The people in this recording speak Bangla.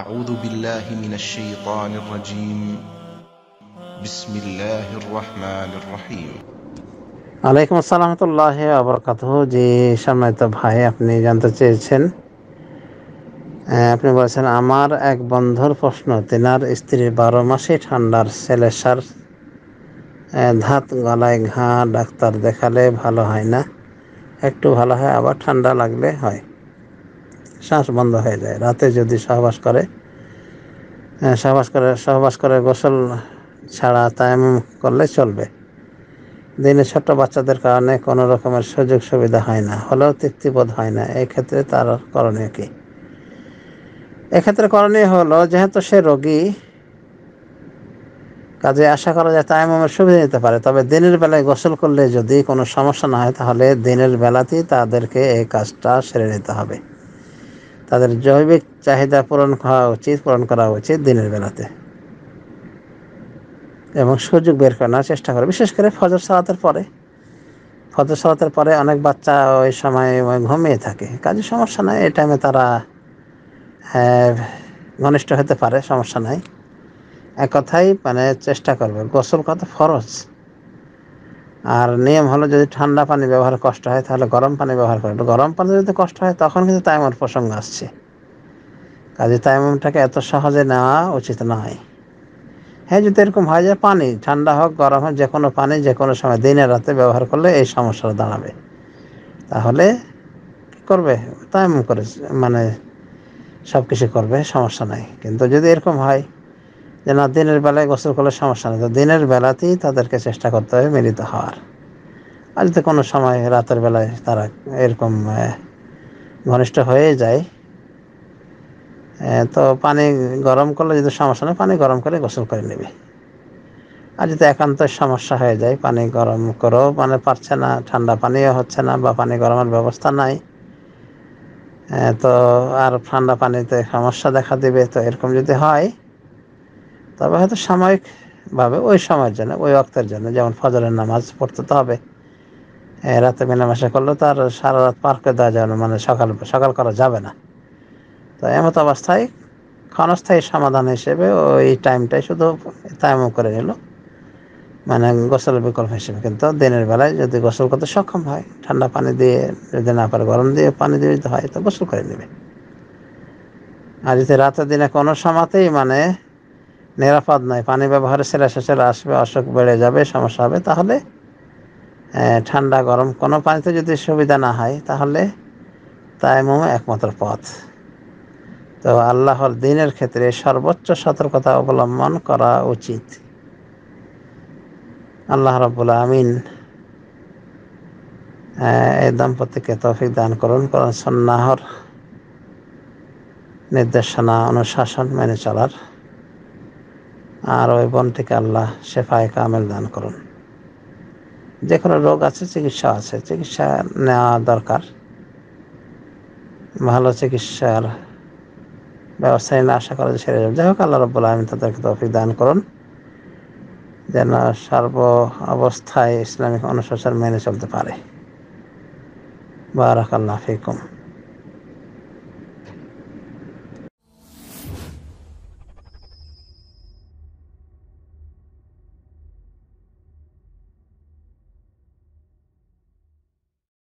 أعوذ بالله من الشيطان الرجيم بسم الله الرحمن الرحيم আলাইকুম আসসালামতুল্লাহ আবরকাত যে সম্মানিত ভাই আপনি জানতে চেয়েছেন আপনি বলেছেন আমার এক বন্ধুর প্রশ্ন তেনার স্ত্রীর বারো মাসে ঠান্ডার সেলেসার ধাত গলায় ঘা ডাক্তার দেখালে ভালো হয় না একটু ভালো হয় আবার ঠান্ডা লাগলে হয় শ্বাস বন্ধ হয়ে যায় রাতে যদি সহবাস করে হ্যাঁ, সহবাস করে সহবাস করে গোসল ছাড়া তাইম করলে চলবে দিনে ছোট বাচ্চাদের কারণে কোনো রকমের সুযোগ সুবিধা হয় না হলেও তৃপ্তিবোধ হয় না এক্ষেত্রে তার করণীয় কী এক্ষেত্রে করণীয় হলো যেহেতু সে রোগী কাজে আশা করা যায় তায়ামুমের সুবিধা নিতে পারে তবে দিনের বেলায় গোসল করলে যদি কোনো সমস্যা না হয় তাহলে দিনের বেলাতেই তাদেরকে এই কাজটা সেরে নিতে হবে তাদের জৈবিক চাহিদা পূরণ হওয়া উচিত পূরণ করা উচিত দিনের বেলাতে এবং সুযোগ বের করার চেষ্টা করে বিশেষ করে ফজর সালাতের পরে ফজর সালাতের পরে অনেক বাচ্চা ওই সময় ঘুমিয়ে থাকে কাজে সমস্যা নাই এই টাইমে তারা ঘনিষ্ঠ হতে পারে সমস্যা নাই এক কথাই মানে চেষ্টা করবে গোসল কত ফরজ আর নিয়ম হলো যদি ঠান্ডা পানি ব্যবহার কষ্ট হয় তাহলে গরম পানি ব্যবহার করে গরম পানি যদি কষ্ট হয় তখন কিন্তু তাইমর প্রসঙ্গ আসছে কাজে তাইমটাকে এত সহজে নেওয়া উচিত নয় হ্যাঁ যদি এরকম হয় যে পানি ঠান্ডা হোক গরম হোক যে কোনো পানি যে কোনো সময় দিনে রাতে ব্যবহার করলে এই সমস্যা দাঁড়াবে তাহলে কী করবে তাইম করে মানে সব কিছু করবে সমস্যা নাই কিন্তু যদি এরকম হয় যে না দিনের বেলায় গোসল করলে সমস্যা নেই তো দিনের বেলাতেই তাদেরকে চেষ্টা করতে হবে মিলিত হওয়ার আর যদি কোনো সময় রাতের বেলায় তারা এরকম ঘনিষ্ঠ হয়ে যায় তো পানি গরম করলে যদি সমস্যা নেই পানি গরম করে গোসল করে নেবে আর যদি একান্ত সমস্যা হয়ে যায় পানি গরম করেও মানে পারছে না ঠান্ডা পানিও হচ্ছে না বা পানি গরমের ব্যবস্থা নাই তো আর ঠান্ডা পানিতে সমস্যা দেখা দেবে তো এরকম যদি হয় তবে হয়তো সাময়িকভাবে ওই সময়ের জন্য ওই অক্তের জন্য যেমন ফজরের নামাজ পড়তে তো হবে রাতে মেলামেশা করলে তো আর সারা রাত পার করে দেওয়া যাবে না মানে সকাল সকাল করা যাবে না তো এমত অবস্থায় ক্ষণস্থায়ী সমাধান হিসেবে ওই টাইমটাই শুধু তাইম করে নিল মানে গোসলের বিকল্প হিসেবে কিন্তু দিনের বেলায় যদি গোসল করতে সক্ষম হয় ঠান্ডা পানি দিয়ে যদি না পারে গরম দিয়ে পানি দিয়ে যদি হয় তো গোসল করে নেবে আর যদি রাতের দিনে কোনো সময়তেই মানে নিরাপদ নয় পানি ব্যবহারে সেরা শেষের আসবে অসুখ বেড়ে যাবে সমস্যা হবে তাহলে ঠান্ডা গরম কোনো পানিতে যদি সুবিধা না হয় তাহলে তাই মোম একমাত্র পথ তো আল্লাহর দিনের ক্ষেত্রে সর্বোচ্চ সতর্কতা অবলম্বন করা উচিত আল্লাহ রব্বুল আমিন এই দম্পতিকে তৌফিক দান করুন কারণ সন্ন্যাহর নির্দেশনা অনুশাসন মেনে চলার আর ওই থেকে আল্লাহ শেফায় কামেল দান করুন যে কোনো রোগ আছে চিকিৎসা আছে চিকিৎসা নেওয়া দরকার ভালো চিকিৎসার ব্যবস্থা নিয়ে আশা করা যে সেরে যাবে যাই হোক আল্লাহ রব্বুল আমি তাদেরকে তফিক দান করুন যেন সর্ব অবস্থায় ইসলামিক অনুশাসন মেনে চলতে পারে বারাক আল্লাহ ফিকুম